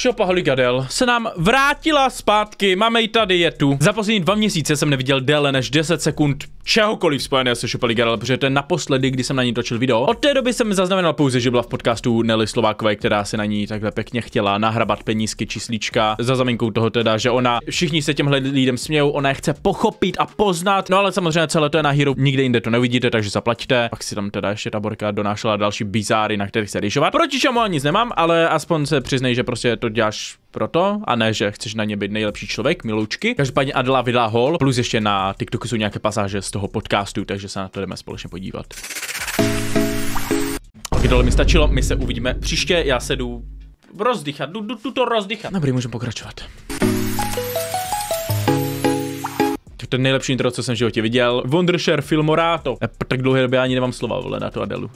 Šopa Holigadel se nám vrátila zpátky, máme ji tady, je tu. Za poslední dva měsíce jsem neviděl déle než 10 sekund čehokoliv spojeného se Šopeligarel, protože to je naposledy, kdy jsem na ní točil video. Od té doby jsem zaznamenal pouze, že byla v podcastu Nelly Slovákové, která se na ní takhle pěkně chtěla nahrabat penízky číslička. za zaminkou toho teda, že ona všichni se těmhle lidem smějou, ona je chce pochopit a poznat. No ale samozřejmě celé to je na Hero, nikde jinde to nevidíte, takže zaplaťte. Pak si tam teda ještě ta borka donášela další bizáry, na kterých se ryšovat. Proti čemu nic nemám, ale aspoň se přiznej, že prostě to děláš proto, a ne, že chceš na ně být nejlepší člověk, miloučky. Každopádně Adela vydala hol, plus ještě na TikToku jsou nějaké pasáže z toho podcastu, takže se na to jdeme společně podívat. Tak tohle mi stačilo, my se uvidíme příště, já se jdu rozdychat, jdu, jdu, jdu to rozdychat. Dobrý, můžeme pokračovat. To je nejlepší intro, co jsem v životě viděl. Wondershare to je tak dlouhé době ani nemám slova, vole, na tu Adelu.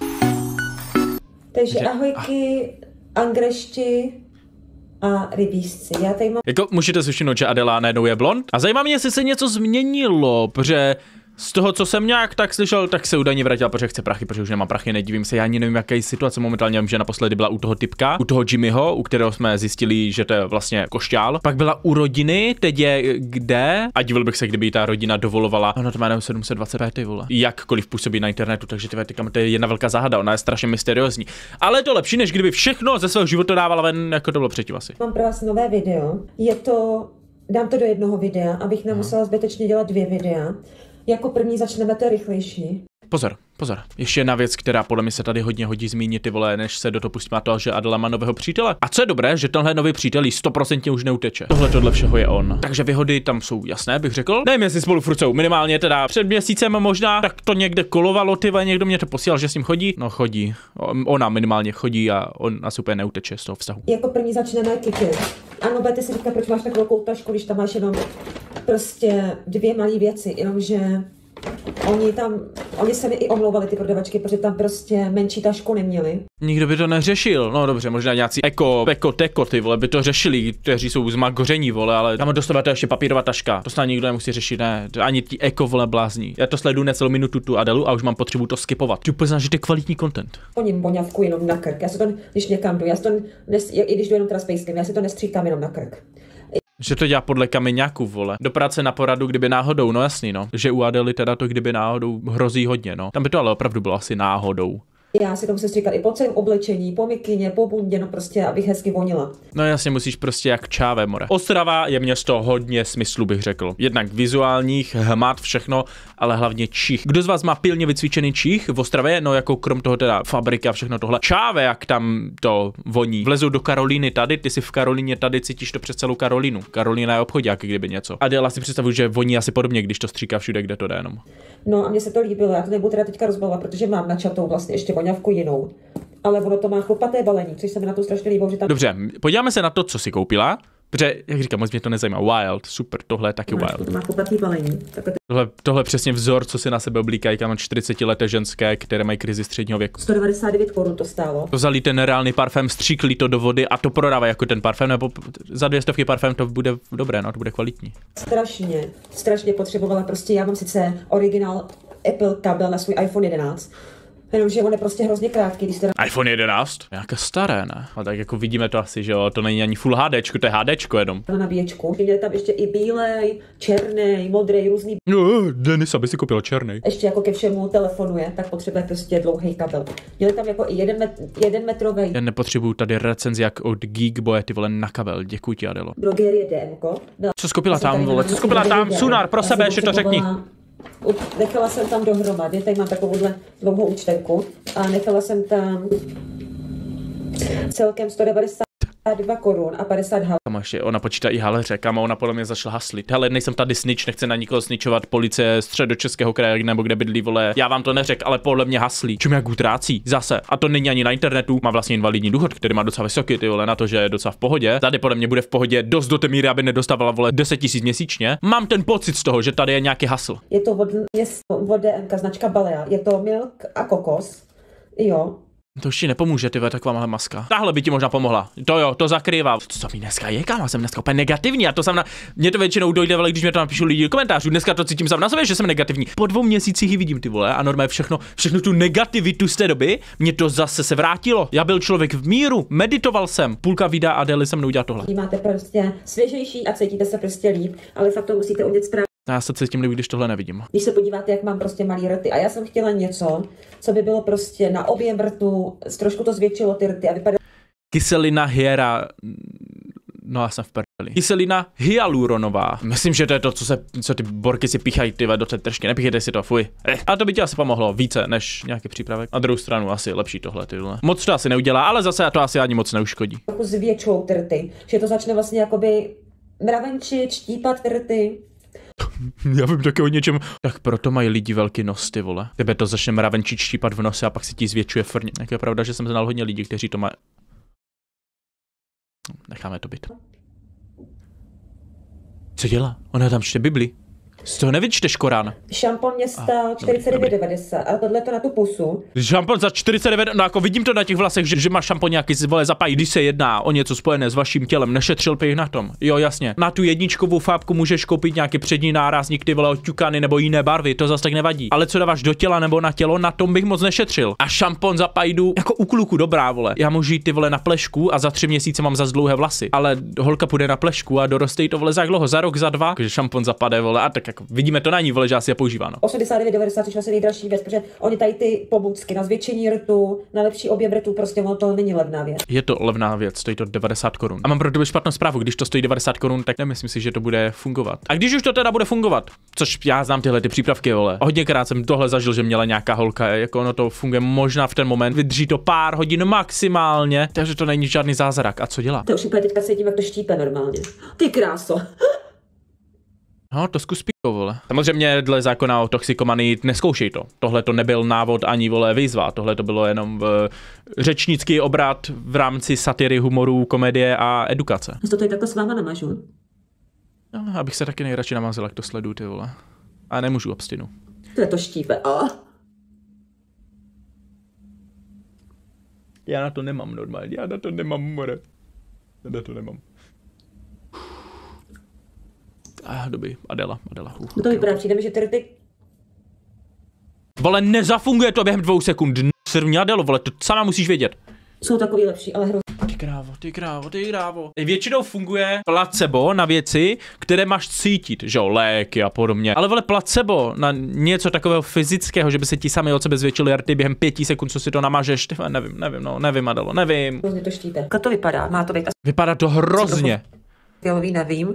Takže ahojky, angrešti, a rybízci. Já tady mám... Jako můžete slyšet, že Adela najednou je blond. A zajímá mě, jestli se něco změnilo, protože z toho, co jsem nějak tak slyšel, tak se údajně vrátil, protože chce prachy, protože už nemá prachy, nedivím se, já ani nevím, jaké situace momentálně vím, že naposledy byla u toho typka, u toho Jimmyho, u kterého jsme zjistili, že to je vlastně košťál. Pak byla u rodiny, teď je kde? A divil bych se, kdyby ta rodina dovolovala. Ono to má 725, ty vole. Jakkoliv působí na internetu, takže ty to je jedna velká záhada, ona je strašně mysteriózní. Ale je to lepší, než kdyby všechno ze svého života dávala ven, jako to bylo předtím asi. Mám pro vás nové video. Je to Dám to do jednoho videa, abych nemusela zbytečně dělat dvě videa jako první začneme, to je rychlejší. Pozor, pozor. Ještě jedna věc, která podle mě se tady hodně hodí zmínit, ty vole, než se do toho má to, že Adela má nového přítele. A co je dobré, že tenhle nový přítel 100% už neuteče. Tohle tohle všeho je on. Takže vyhody tam jsou jasné, bych řekl. Nevím, jestli spolu furcou, minimálně teda před měsícem možná, tak to někde kolovalo, ty někdo mě to posílal, že s ním chodí. No chodí. Ona minimálně chodí a on asi úplně neuteče z toho vztahu. Jako první začneme kity. Ano, budete si říkat, proč máš takovou tašku, když tam máš jenom prostě dvě malé věci, jenomže Oni tam, oni se mi i omlouvali ty prodavačky, protože tam prostě menší tašku neměli. Nikdo by to neřešil, no dobře, možná nějací eko, eko, teko, ty vole, by to řešili, kteří jsou z magoření, vole, ale tam to ještě papírová taška, to snad nikdo nemusí řešit, ne, ani ti eko, vole, blázní. Já to sleduju necelou minutu tu Adelu a už mám potřebu to skipovat. Ty poznáš, že to je kvalitní content. Oni boňavku jenom na krk, já se to, když někam jdu, já se to, nes, i když jdu jenom teda spacecam, já se to nestříkám jenom na krk. Že to dělá podle kameňáku, vole. Do práce na poradu, kdyby náhodou, no jasný, no. Že u Adely teda to kdyby náhodou hrozí hodně, no. Tam by to ale opravdu bylo asi náhodou já si to musím říkat i po celém oblečení, po mikině, po bundě, no prostě, abych hezky vonila. No jasně, musíš prostě jak čáve more. Ostrava je město hodně smyslu, bych řekl. Jednak vizuálních, hmat, všechno, ale hlavně čích. Kdo z vás má pilně vycvičený čích v Ostravě? No jako krom toho teda fabrika a všechno tohle. Čáve, jak tam to voní. Vlezou do Karolíny tady, ty si v Karolíně tady cítíš to přes celou Karolínu. Karolína je jak kdyby něco. A Adela si představu, že voní asi podobně, když to stříká všude, kde to jde jenom. No a mně se to líbilo, já to nebudu teda teďka rozbalovat, protože mám na čatou vlastně ještě voní voňavku jinou. Ale ono to má chlupaté balení, což se mi na to strašně líbilo, že tam... Dobře, podíváme se na to, co si koupila. Protože, jak říkám, moc mě to nezajímá. Wild, super, tohle je taky Máš, wild. To má chlupatý balení. Takhle... Tohle, tohle přesně vzor, co si na sebe oblíkají, kam 40 leté ženské, které mají krizi středního věku. 199 korun to stálo. To zalí ten reálný parfém, stříklí to do vody a to prodává jako ten parfém, nebo za dvě stovky parfém to bude dobré, no, to bude kvalitní. Strašně, strašně potřebovala, prostě já mám sice originál Apple kabel na svůj iPhone 11, Jenomže on je prostě hrozně krátký, když to iPhone 11? Nějaké staré, ne? A tak jako vidíme to asi, že jo, to není ani Full HD, to je HD jenom. Na nabíječku. Je tam ještě i bílej, černý, modrý, různý. No, Denis, aby si koupil černý. Ještě jako ke všemu telefonuje, tak potřebuje prostě dlouhý kabel. Měli tam jako i jeden, met, jeden metrový. Já nepotřebuju tady recenzi jak od Geekboye, ty vole na kabel. Děkuji ti, Adelo. Drogerie DMko. No. Co skopila tam, vole? Co skopila tam? Sunar, pro sebe, že to řekni nechala jsem tam dohromady, tady mám takovouhle dlouhou účtenku a nechala jsem tam celkem 190 52 korun a 50 hal. ona počítá i haleře, kama ona podle mě začala haslit. Hele, nejsem tady snič, nechce na nikoho sničovat policie středočeského kraje nebo kde bydlí vole. Já vám to neřek, ale podle mě haslí. Čím jak utrácí? Zase. A to není ani na internetu. Má vlastně invalidní důchod, který má docela vysoký, ty vole, na to, že je docela v pohodě. Tady podle mě bude v pohodě dost do té míry, aby nedostávala vole 10 tisíc měsíčně. Mám ten pocit z toho, že tady je nějaký hasl. Je to od, město, značka Balea. Je to milk a kokos. Jo, to už ti nepomůže, ty malá maska. Tahle by ti možná pomohla. To jo, to zakrývá. Co mi dneska je, kámo? Jsem dneska úplně negativní a to jsem na. Mně to většinou dojde, ale když mě to napíšu lidi do komentářů. Dneska to cítím sám na sobě, že jsem negativní. Po dvou měsících ji vidím ty vole a normálně všechno, všechno tu negativitu z té doby, mě to zase se vrátilo. Já byl člověk v míru, meditoval jsem. Půlka vída a Deli se mnou udělat tohle. Máte prostě svěžejší a cítíte se prostě líp, ale fakt to musíte umět správně já se cítím líbí, když tohle nevidím. Když se podíváte, jak mám prostě malý rty a já jsem chtěla něco, co by bylo prostě na objem rtu, trošku to zvětšilo ty rty a vypadalo... Kyselina hiera... No já jsem v prdeli. Kyselina hyaluronová. Myslím, že to je to, co, se, co ty borky si píchají ty do té tržky. Nepíchejte si to, fuj. Eh. A to by ti asi pomohlo více než nějaký přípravek. Na druhou stranu asi lepší tohle tyhle. Moc to asi neudělá, ale zase to asi ani moc neuškodí. Zvětšou trty, že to začne vlastně jakoby mravenčit, štípat trty. Já vím taky o něčem. Tak proto mají lidi velký nos, ty vole. Tebe to začne mravenčí štípat v nose a pak si ti zvětšuje frně. Tak je pravda, že jsem znal hodně lidí, kteří to mají. Necháme to být. Co dělá? Ona tam čte Bibli. Z toho nevyčteš Korán. Šampon mě stál 49,90 a tohle to na tu pusu. Šampon za 49, no jako vidím to na těch vlasech, že, že má šampon nějaký vole zapají, když se jedná o něco spojené s vaším tělem, nešetřil bych na tom. Jo, jasně. Na tu jedničkovou fábku můžeš koupit nějaký přední nárazník, ty vole oťukany nebo jiné barvy, to zase tak nevadí. Ale co dáváš do těla nebo na tělo, na tom bych moc nešetřil. A šampon za pajdu, jako u kluku dobrá vole. Já můžu jít ty vole na plešku a za tři měsíce mám za dlouhé vlasy. Ale holka půjde na plešku a doroste jí to vole za dlouho, za rok, za dva, že šampon zapadne vole a tak jako vidíme to na ní, vole, že asi je používáno. 89, 90 je nejdražší věc, protože oni tady ty pomůcky na zvětšení rtu, na lepší objem rtu, prostě ono to není levná věc. Je to levná věc, stojí to 90 korun. A mám pro tebe špatnou zprávu, když to stojí 90 korun, tak nemyslím si, že to bude fungovat. A když už to teda bude fungovat, což já znám tyhle ty přípravky, vole. Hodněkrát jsem tohle zažil, že měla nějaká holka, jako ono to funguje možná v ten moment, vydrží to pár hodin maximálně, takže to není žádný zázrak. A co dělá? To už úplně teďka tím, jak to štípe normálně. Ty kráso. No, to zkus píko, vole. Samozřejmě dle zákona o toxikomanii neskoušej to. Tohle to nebyl návod ani, vole, výzva. Tohle to bylo jenom v eh, řečnický obrat v rámci satiry, humoru, komedie a edukace. Já to tady takhle s váma namažu. No, abych se taky nejradši namazil, jak to sleduju, ty vole. A nemůžu abstinu. To je to štípe, a? Já na to nemám normálně, já na to nemám more. Já na to nemám. Eh, doby. Adela, Adela. Uh, to vypadá, přijde mi, že ty, ty... Vole, nezafunguje to během dvou sekund. Srvní Adelo, vole, to sama musíš vědět. Jsou takový lepší, ale hro... ty krávo, ty krávo, ty krávo. Většinou funguje placebo na věci, které máš cítit, že jo, léky a podobně. Ale vole placebo na něco takového fyzického, že by se ti sami od sebe zvětšili arty během pěti sekund, co si to namažeš, ty, nevím, nevím, no, nevím, Adelo, nevím. Hrozně to štíte. Jak to vypadá? Má to být. Vypadá to hrozně. Já nevím.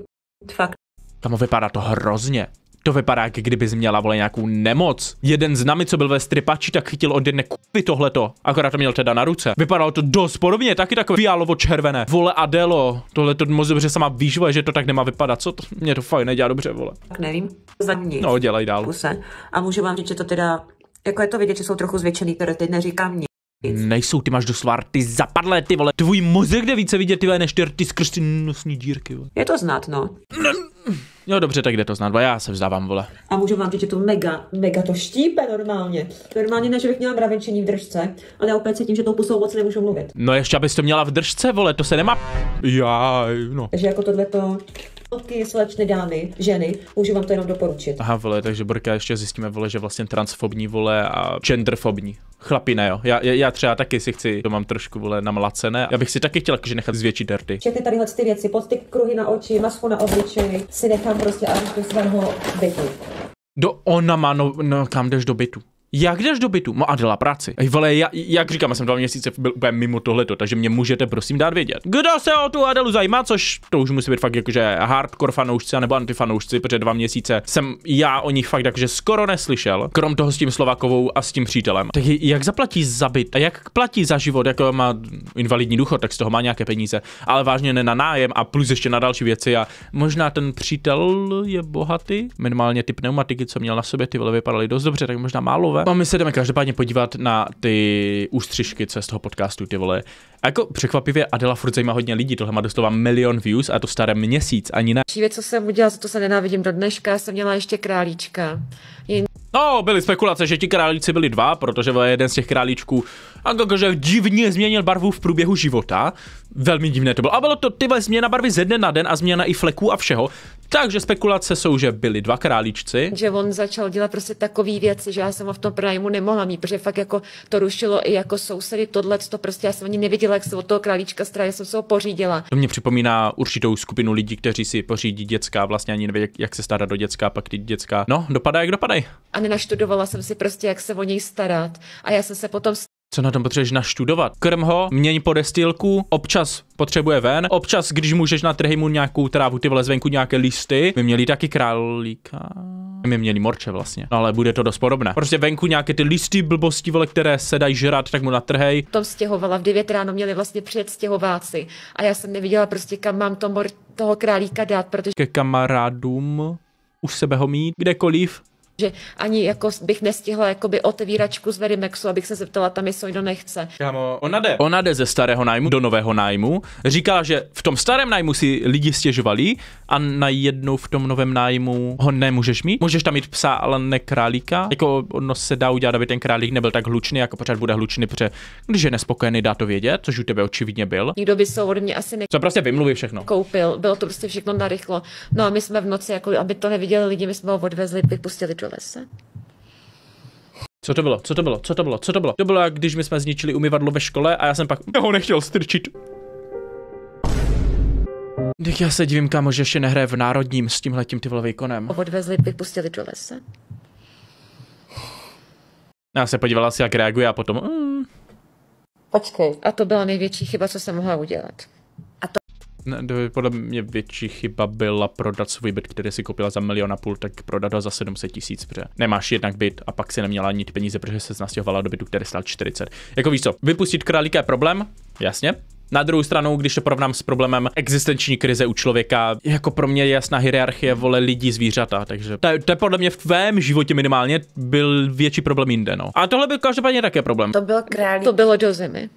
Fakt. Kamo, vypadá to hrozně. To vypadá, jak kdyby měla vole nějakou nemoc. Jeden z nami, co byl ve stripači, tak chytil od jedné kupy tohleto. Akorát to měl teda na ruce. Vypadalo to dost podobně, taky takové fialovo červené. Vole Adelo, tohle to moc dobře sama výživa, že to tak nemá vypadat. Co to? Mě to fajn nedělá dobře, vole. Tak nevím, za nic. No, dělej dál. Puse. A můžu vám říct, že to teda jako je to vidět, že jsou trochu zvětšený, které teď neříkám nic. Nejsou, ty máš svár, ty zapadlé, ty vole. Tvůj mozek jde více vidět, ty vole, než ty rty skrz ty nosní dírky, vole. Je to znát, no. Jo, dobře, tak jde to znát, já se vzdávám, vole. A můžu vám říct, že to mega, mega to štípe normálně. Normálně ne, že bych měla bravenčení v držce, ale opět se tím, že tou pusou moc nemůžu mluvit. No ještě, abys to měla v držce, vole, to se nemá... Já, no. Takže jako tohle to Fotky slečny dámy, ženy, můžu vám to jenom doporučit. Aha, vole, takže Borka ještě zjistíme, vole, že vlastně transfobní, vole, a genderfobní. ne, jo. Já, já, třeba taky si chci, to mám trošku, vole, namlacené. Já bych si taky chtěl, že nechat zvětší derty. Všechny tadyhle ty věci, pod ty kruhy na oči, masku na obličeji, si nechám prostě až do svého bytu. Do ona má, no, no kam jdeš do bytu? Jak jdeš do bytu? No a dělá práci. Ej, vole, já, jak říkám, já jsem dva měsíce byl úplně mimo tohleto, takže mě můžete prosím dát vědět. Kdo se o tu Adelu zajímá, což to už musí být fakt jakože hardcore fanoušci nebo antifanoušci, protože dva měsíce jsem já o nich fakt jakože skoro neslyšel, krom toho s tím Slovakovou a s tím přítelem. Tak jak zaplatí za byt a jak platí za život, jako má invalidní důchod, tak z toho má nějaké peníze, ale vážně ne na nájem a plus ještě na další věci a možná ten přítel je bohatý, minimálně ty pneumatiky, co měl na sobě, ty vole vypadaly dost dobře, tak možná málo vole. A my se jdeme každopádně podívat na ty ústřižky, co je z toho podcastu, ty vole. A jako překvapivě Adela furt zajímá hodně lidí, tohle má doslova milion views a to staré měsíc, ani ne. Věc, co jsem udělala, to se nenávidím do dneška, jsem měla ještě králíčka. Jen... No, byly spekulace, že ti králíci byli dva, protože jeden z těch králíčků a že divně změnil barvu v průběhu života. Velmi divné to bylo. A bylo to tyhle změna barvy ze dne na den a změna i fleků a všeho. Takže spekulace jsou, že byli dva králíčci. Že on začal dělat prostě takové věci, že já jsem ho v tom pronájmu nemohla mít, protože fakt jako to rušilo i jako sousedy, tohle to prostě já jsem ani neviděla, jak se od toho králíčka stará, jsem se ho pořídila. To mě připomíná určitou skupinu lidí, kteří si pořídí děcka, vlastně ani neví, jak, se stará do děcka, pak ty děcka, no, dopadá jak dopadají. A nenaštudovala jsem si prostě, jak se o něj starat. A já jsem se potom co na tom potřebuješ naštudovat. Krm ho, měň podestilku, občas potřebuje ven, občas, když můžeš na trhy mu nějakou trávu, ty vole zvenku nějaké listy. My měli taky králíka. My měli morče vlastně, no, ale bude to dost podobné. Prostě venku nějaké ty listy blbosti, vole, které se dají žrat, tak mu natrhej. Tom stěhovala, v 9 ráno měli vlastně přijet stěhováci a já jsem neviděla prostě kam mám to mor toho králíka dát, protože... Ke kamarádům u sebe ho mít, kdekoliv, že ani jako bych nestihla jakoby otevíračku z Verimexu, abych se zeptala tam, jestli někdo nechce. Kámo, ona jde. Ona jde ze starého nájmu do nového nájmu. Říká, že v tom starém nájmu si lidi stěžovali, a najednou v tom novém nájmu ho nemůžeš mít. Můžeš tam mít psa, ale ne králíka. Jako ono se dá udělat, aby ten králík nebyl tak hlučný, jako pořád bude hlučný, protože když je nespokojený, dá to vědět, což u tebe očividně byl. Nikdo by se ode mě asi ne... Co prostě vymluví všechno. Koupil, bylo to prostě všechno narychlo. No a my jsme v noci, jako aby to neviděli lidi, my jsme ho odvezli, vypustili do lesa. Co to bylo? Co to bylo? Co to bylo? Co to bylo? To bylo, jak když my jsme zničili umyvadlo ve škole a já jsem pak ho nechtěl strčit Teď já se divím, kámo, že ještě nehraje v národním s tímhle tím tyhle výkonem. Odvezli, vypustili do lesa. Já se podívala si, jak reaguje a potom... Mm. Počkej. A to byla největší chyba, co jsem mohla udělat. A to... Ne, podle mě větší chyba byla prodat svůj byt, který si koupila za milion a půl, tak prodat ho za 700 tisíc, protože nemáš jednak byt a pak si neměla ani ty peníze, protože se nastěhovala do bytu, který stál 40. Jako víš co, vypustit králíka je problém, jasně, na druhou stranu, když to porovnám s problémem existenční krize u člověka, jako pro mě je jasná hierarchie vole lidí zvířata, takže to, to je podle mě v tvém životě minimálně byl větší problém jinde, no. A tohle byl každopádně také problém. To byl králík. To bylo do zimy.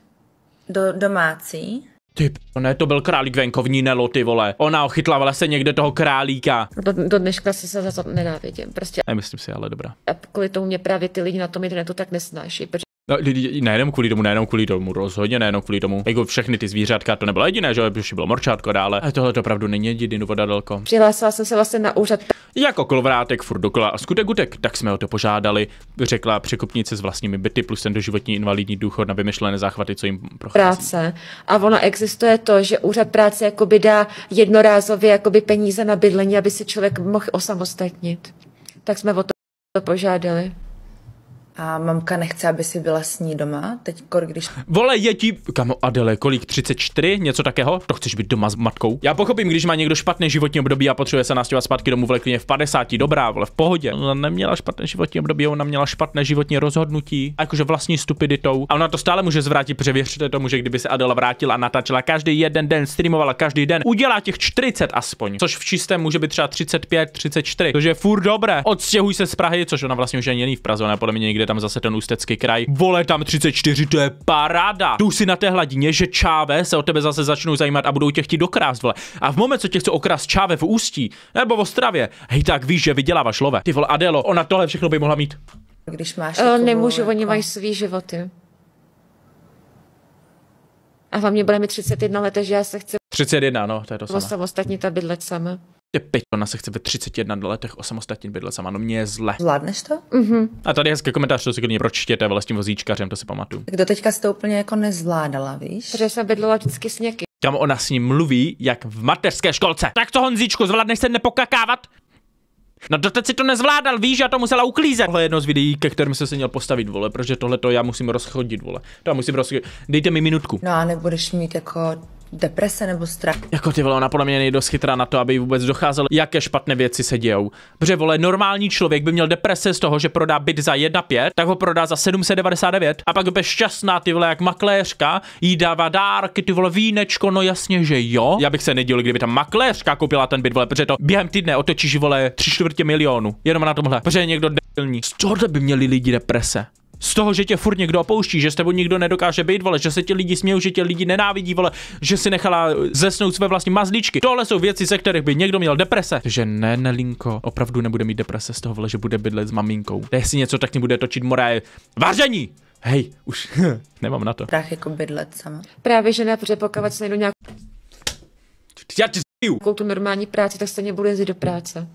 Do domácí. Ty no ne, to byl králík venkovní Nelo, ty vole. Ona ochytla se někde toho králíka. Do, do dneška si se za to nenávidím, prostě. Nemyslím si, ale dobrá. A kvůli tomu mě právě ty lidi na tom internetu tak nesnáší, protože No, lidi, nejenom kvůli tomu, nejenom kvůli tomu, rozhodně nejenom kvůli tomu. Jako všechny ty zvířátka, to nebylo jediné, že protože bylo morčátko dále. A tohle to opravdu není jediný dalko. Přihlásila jsem se vlastně na úřad. Jako kolvrátek, furt dokola a skutek utek, tak jsme o to požádali, řekla překupnice s vlastními byty plus ten doživotní invalidní důchod na vymyšlené záchvaty, co jim prochází. Práce. A ono existuje to, že úřad práce jakoby dá jednorázově jakoby peníze na bydlení, aby si člověk mohl osamostatnit. Tak jsme o to požádali. A mamka nechce, aby si byla s ní doma. Teď, když... Vole, je ti... Kamo, Adele, kolik? 34? Něco takého? To chceš být doma s matkou? Já pochopím, když má někdo špatné životní období a potřebuje se nastěhovat zpátky domů v klině v 50, dobrá, vole, v pohodě. Ona neměla špatné životní období, ona měla špatné životní rozhodnutí, jakože vlastní stupiditou. A ona to stále může zvrátit, protože věřte tomu, že kdyby se Adela vrátila a natáčela každý jeden den, streamovala každý den, udělá těch 40 aspoň, což v čistém může být třeba 35, 34, Tože je furt dobré. Odstěhuj se z Prahy, což ona vlastně už ani není v Praze, ona podle mě někde přijde tam zase ten ústecký kraj. Vole, tam 34, to je paráda. Tu si na té hladině, že čáve se o tebe zase začnou zajímat a budou tě chtít dokrást, vole. A v moment, co tě chce okrást čáve v ústí nebo v Ostravě, hej, tak víš, že vyděláváš love. Ty vole, Adelo, ona tohle všechno by mohla mít. Když máš. Eh, o, nemůžu, oni mají svý životy. A hlavně bude mi 31 let, že já se chci 31, no, to je to samé. Samostatně ta bydlet sama. Ty pět, ona se chce ve 31 letech o samostatně bydlet sama, no mě je zle. Zvládneš to? Mm-hmm. A tady je hezký komentář, to si klidně pročtěte, ale s tím vozíčkařem, to si pamatuju. Kdo teďka jste úplně jako nezvládala, víš? Protože jsem bydlela vždycky s někým. Kam ona s ním mluví, jak v mateřské školce. Tak to Honzíčku, zvládneš se nepokakávat? No teď si to nezvládal, víš, já to musela uklízet. Tohle je jedno z videí, ke kterým jsem se měl postavit, vole, protože tohle to já musím rozchodit, vole. To já musím rozchodit. Dejte mi minutku. No a nebudeš mít jako deprese nebo strach. Jako ty vole, ona podle mě nejdost chytrá na to, aby vůbec docházelo, jaké špatné věci se dějou. Protože vole, normální člověk by měl deprese z toho, že prodá byt za 1,5, tak ho prodá za 799 a pak by šťastná ty vole, jak makléřka, jí dává dárky, ty vole, vínečko, no jasně, že jo. Já bych se nedělil, kdyby ta makléřka koupila ten byt, vole, protože to během týdne otočíš vole tři čtvrtě milionu, jenom na tomhle, protože někdo debilní. Z toho by měli lidi deprese z toho, že tě furt někdo opouští, že s tebou nikdo nedokáže být, vole, že se ti lidi smějí, že tě lidi nenávidí, vole, že si nechala eh, zesnout své vlastní mazličky. Tohle jsou věci, ze kterých by někdo měl deprese. Že ne, Nelinko, opravdu nebude mít deprese z toho, vole, že bude bydlet s maminkou. A jestli něco, tak mě bude točit moré Vážení! Hej, už nemám na to. Tak jako bydlet sama. Právě že ne, protože pokud se najdu nějakou tu normální práci, tak stejně budu jezdit do práce.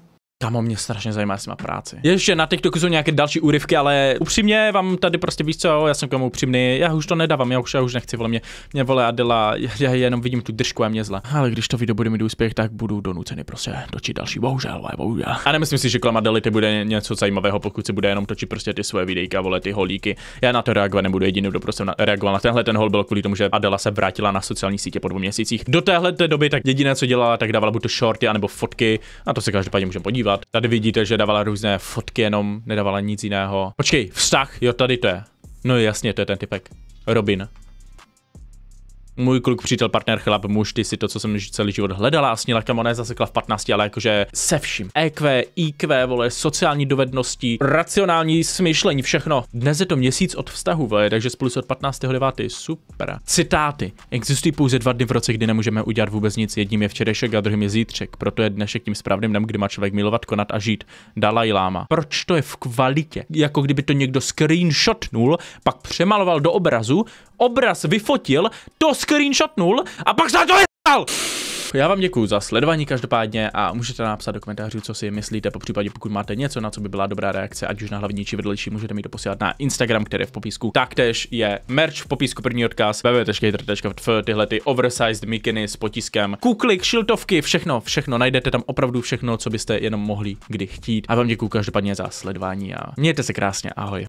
Kamo, mě strašně zajímá, jestli má práci. Ještě na TikToku jsou nějaké další úryvky, ale upřímně vám tady prostě víš co, já jsem k tomu upřímný, já už to nedávám, já už, já už nechci, vole mě, mě vole Adela, já jenom vidím tu držku a mě zle. Ale když to video bude mít úspěch, tak budu donucený prostě točit další, bohužel, vole, bohužel. A nemyslím si, že kolem Adely ty bude něco zajímavého, pokud si bude jenom točit prostě ty svoje videjka, vole, ty holíky. Já na to reagovat nebudu jediný, kdo prostě reagoval na tenhle ten hol byl kvůli tomu, že Adela se vrátila na sociální sítě po dvou měsících. Do téhle doby tak jediné, co dělala, tak dávala buď to shorty anebo fotky, a to se každopádně můžeme podívat podívat. Tady vidíte, že dávala různé fotky, jenom nedávala nic jiného. Počkej, vztah, jo, tady to je. No jasně, to je ten typek. Robin můj kluk, přítel, partner, chlap, muž, ty si to, co jsem celý život hledala a snila, kam ona je zasekla v 15, ale jakože se vším. EQ, IQ, vole, sociální dovednosti, racionální smyšlení, všechno. Dnes je to měsíc od vztahu, vole, takže spolu od 15.9. Super. Citáty. Existují pouze dva dny v roce, kdy nemůžeme udělat vůbec nic. Jedním je včerejšek a druhým je zítřek. Proto je dnešek tím správným dnem, kdy má člověk milovat, konat a žít. Dalaj Lama. Proč to je v kvalitě? Jako kdyby to někdo screenshotnul, pak přemaloval do obrazu, obraz vyfotil, to screenshotnul a pak se to vyhal! Já vám děkuji za sledování každopádně a můžete napsat do komentářů, co si myslíte, po případě pokud máte něco, na co by byla dobrá reakce, ať už na hlavní či vedlejší, můžete mi to posílat na Instagram, který je v popisku. Taktéž je merch v popisku první odkaz www.kater.tf, tyhle ty oversized mikiny s potiskem, kuklik, šiltovky, všechno, všechno, najdete tam opravdu všechno, co byste jenom mohli kdy chtít. A vám děkuji každopádně za sledování a mějte se krásně, ahoj.